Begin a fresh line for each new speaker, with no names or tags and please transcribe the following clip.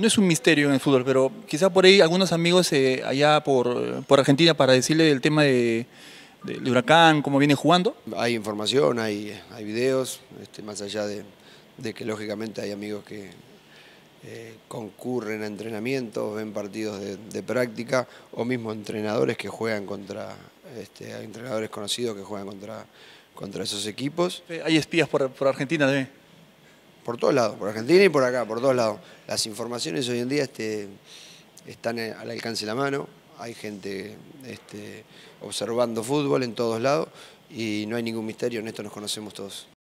no es un misterio en el fútbol, pero quizá por ahí algunos amigos eh, allá por, Argentina para decirle el tema de, del huracán, cómo viene jugando. Hay información, hay,
hay videos, este, más allá de, que lógicamente hay amigos que eh, concurren a entrenamientos, ven partidos de, práctica, o mismo entrenadores que juegan contra, este, entrenadores conocidos que juegan contra, contra esos equipos. Hay espías por, por Argentina también por todos lados, por Argentina y por acá, por todos lados. Las informaciones hoy en día este, están al alcance de la mano, hay gente este, observando fútbol en todos lados y no hay ningún misterio, en esto nos conocemos todos.